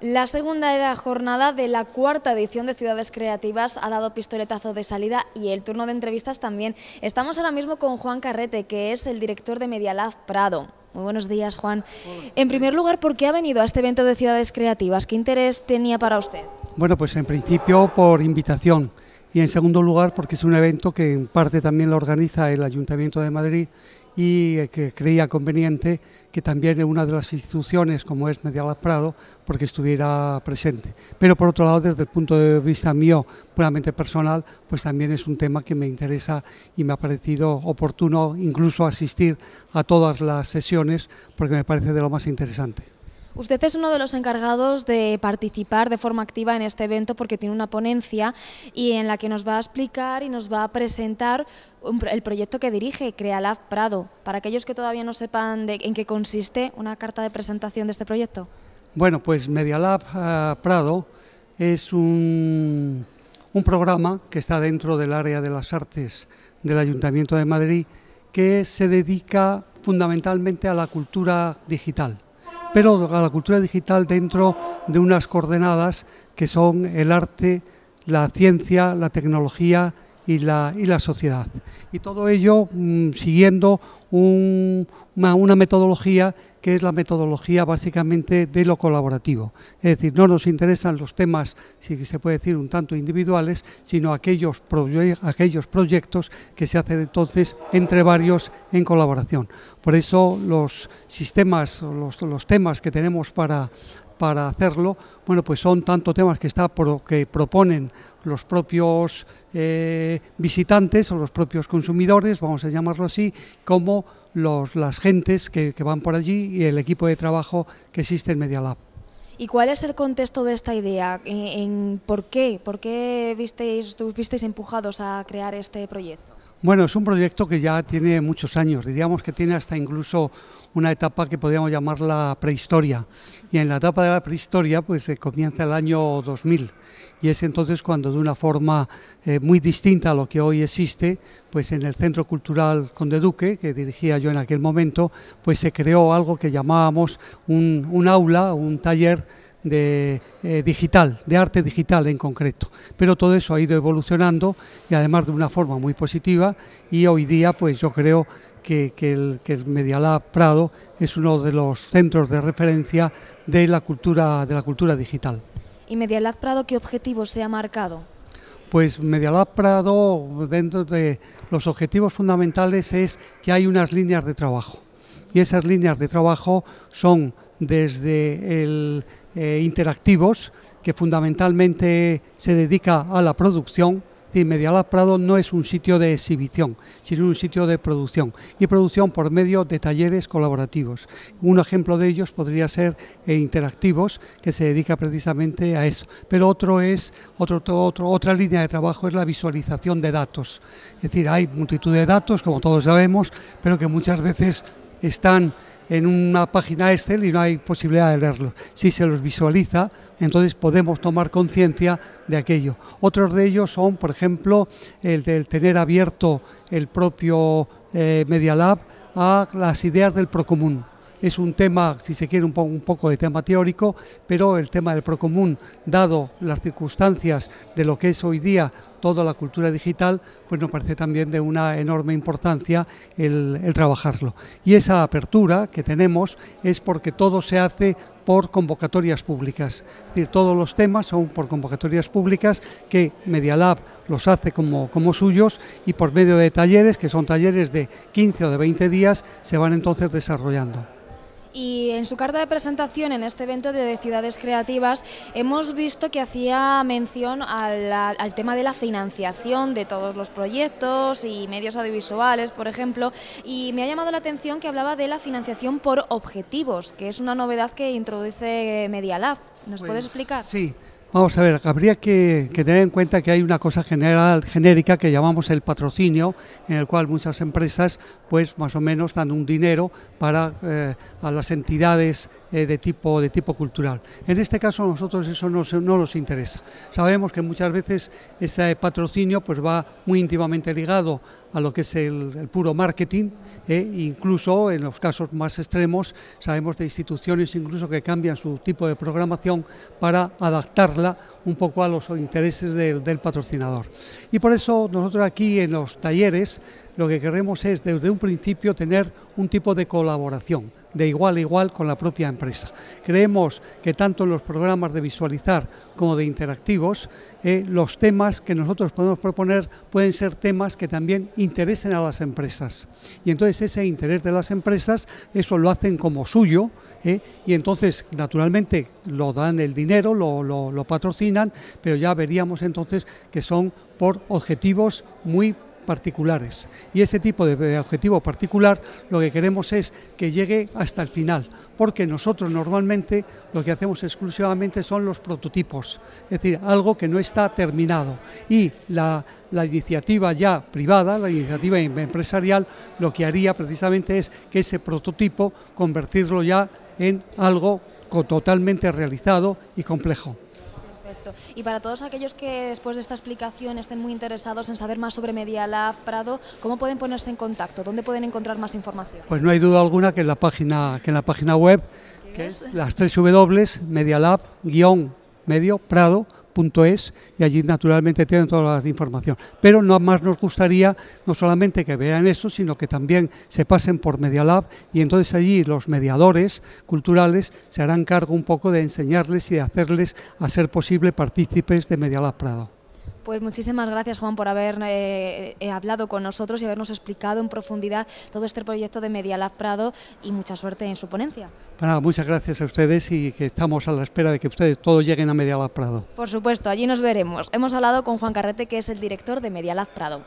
La segunda jornada de la cuarta edición de Ciudades Creativas ha dado pistoletazo de salida y el turno de entrevistas también. Estamos ahora mismo con Juan Carrete, que es el director de Medialab Prado. Muy buenos días, Juan. En primer lugar, ¿por qué ha venido a este evento de Ciudades Creativas? ¿Qué interés tenía para usted? Bueno, pues en principio por invitación y en segundo lugar porque es un evento que en parte también lo organiza el Ayuntamiento de Madrid y eh, que creía conveniente que también una de las instituciones como es Medialab Prado porque estuviera presente. Pero por otro lado, desde el punto de vista mío puramente personal, pues también es un tema que me interesa y me ha parecido oportuno incluso asistir a todas las sesiones porque me parece de lo más interesante. Usted es uno de los encargados de participar de forma activa en este evento porque tiene una ponencia y en la que nos va a explicar y nos va a presentar el proyecto que dirige Crealab Prado. Para aquellos que todavía no sepan en qué consiste, una carta de presentación de este proyecto. Bueno, pues Medialab eh, Prado es un programa que está dentro del área de las artes del Ayuntamiento de Madrid que se dedica fundamentalmente a la cultura digital pero a la cultura digital dentro de unas coordenadas que son el arte, la ciencia, la tecnología, y la, y la sociedad. Y todo ello mm, siguiendo una, metodología que es la metodología básicamente de lo colaborativo. Es decir, no nos interesan los temas, si se puede decir, un tanto individuales, sino aquellos, aquellos proyectos que se hacen entonces entre varios en colaboración. Por eso los sistemas, los, los temas que tenemos para, para hacerlo, bueno, pues son tanto temas que, está que proponen los propios eh, visitantes o los propios consumidores, vamos a llamarlo así, como las gentes que, van por allí y el equipo de trabajo que existe en Media Lab. ¿Y cuál es el contexto de esta idea? por qué? ¿Por qué visteis, visteis empujados a crear este proyecto? Bueno, es un proyecto que ya tiene muchos años, diríamos que tiene hasta incluso una etapa que podríamos llamar la prehistoria. Y en la etapa de la prehistoria, pues se comienza el año 2000. Y es entonces cuando, de una forma eh, muy distinta a lo que hoy existe, pues en el Centro Cultural Conde Duque, que dirigía yo en aquel momento, pues se creó algo que llamábamos un, un aula, un taller de, eh, digital, de arte digital en concreto. Pero todo eso ha ido evolucionando y además de una forma muy positiva y hoy día pues yo creo que, que el, que Prado es uno de los centros de referencia de la cultura, de la cultura digital. ¿Y Medialab Prado qué objetivos se ha marcado? Pues Medialab Prado, dentro de los objetivos fundamentales, es que hay unas líneas de trabajo. Y esas líneas de trabajo son desde el, eh, interactivos que fundamentalmente se dedica a la producción. Medialab Prado no es un sitio de exhibición, sino un sitio de producción y producción por medio de talleres colaborativos. Un ejemplo de ellos podría ser eh, Interactivos, que se dedica precisamente a eso. Pero otro es, otro, otra línea de trabajo es la visualización de datos. Es decir, hay multitud de datos, como todos sabemos, pero que muchas veces están en una página Excel y no hay posibilidad de leerlo... Si se los visualiza, entonces podemos tomar conciencia de aquello. Otros de ellos son, por ejemplo, el de tener abierto el propio eh, Media Lab a las ideas del procomún. Es un tema, si se quiere, un poco de tema teórico, pero el tema del procomún, dado las circunstancias de lo que es hoy día toda la cultura digital, pues nos parece también de una enorme importancia el, trabajarlo. Y esa apertura que tenemos es porque todo se hace por convocatorias públicas. Es decir, todos los temas son por convocatorias públicas que Media Lab los hace como, como suyos y por medio de talleres, que son talleres de 15 o de 20 días, se van entonces desarrollando y en su carta de presentación en este evento de Ciudades Creativas hemos visto que hacía mención al, tema de la financiación de todos los proyectos y medios audiovisuales, por ejemplo, y me ha llamado la atención que hablaba de la financiación por objetivos, que es una novedad que introduce Media Lab. ¿Nos pues puedes explicar? Sí. Vamos a ver, habría que, tener en cuenta que hay una cosa general, genérica que llamamos el patrocinio, en el cual muchas empresas, pues más o menos, dan un dinero para eh, a las entidades eh, de, tipo, de tipo cultural. En este caso, a nosotros eso no, no nos interesa. Sabemos que muchas veces ese patrocinio pues, va muy íntimamente ligado a lo que es el, puro marketing, e incluso en los casos más extremos sabemos de instituciones incluso que cambian su tipo de programación para adaptarla un poco a los intereses del patrocinador. Y por eso nosotros aquí en los talleres lo que queremos es desde un principio tener un tipo de colaboración de igual a igual con la propia empresa. Creemos que tanto en los programas de visualizar como de interactivos, eh, los temas que nosotros podemos proponer pueden ser temas que también interesen a las empresas. Y entonces ese interés de las empresas, eso lo hacen como suyo, eh, y entonces naturalmente lo dan el dinero, lo, lo patrocinan, pero ya veríamos entonces que son por objetivos muy particulares. Y ese tipo de objetivo particular lo que queremos es que llegue hasta el final, porque nosotros normalmente lo que hacemos exclusivamente son los prototipos, es decir, algo que no está terminado. Y la, la iniciativa ya privada, la iniciativa em, empresarial, lo que haría precisamente es que ese prototipo convertirlo ya en algo totalmente realizado y complejo. Y para todos aquellos que después de esta explicación estén muy interesados en saber más sobre Medialab Prado, ¿cómo pueden ponerse en contacto? ¿Dónde pueden encontrar más información? Pues no hay duda alguna que en la página, que en la página web, que es, las tres W, medialab Prado, .es y allí naturalmente tienen toda la información. Pero no más nos gustaría no solamente que vean eso sino que también se pasen por Media Lab y entonces allí los mediadores culturales se harán cargo un poco de enseñarles y de hacerles a ser posible partícipes de Media Lab Prado. Pues muchísimas gracias Juan por haber eh, eh, hablado con nosotros y habernos explicado en profundidad todo este proyecto de Medialab Prado y mucha suerte en su ponencia. Pues muchas gracias a ustedes y que estamos a la espera de que ustedes todos lleguen a Medialab Prado. Por supuesto, allí nos veremos. Hemos hablado con Juan Carrete que es el director de Medialab Prado.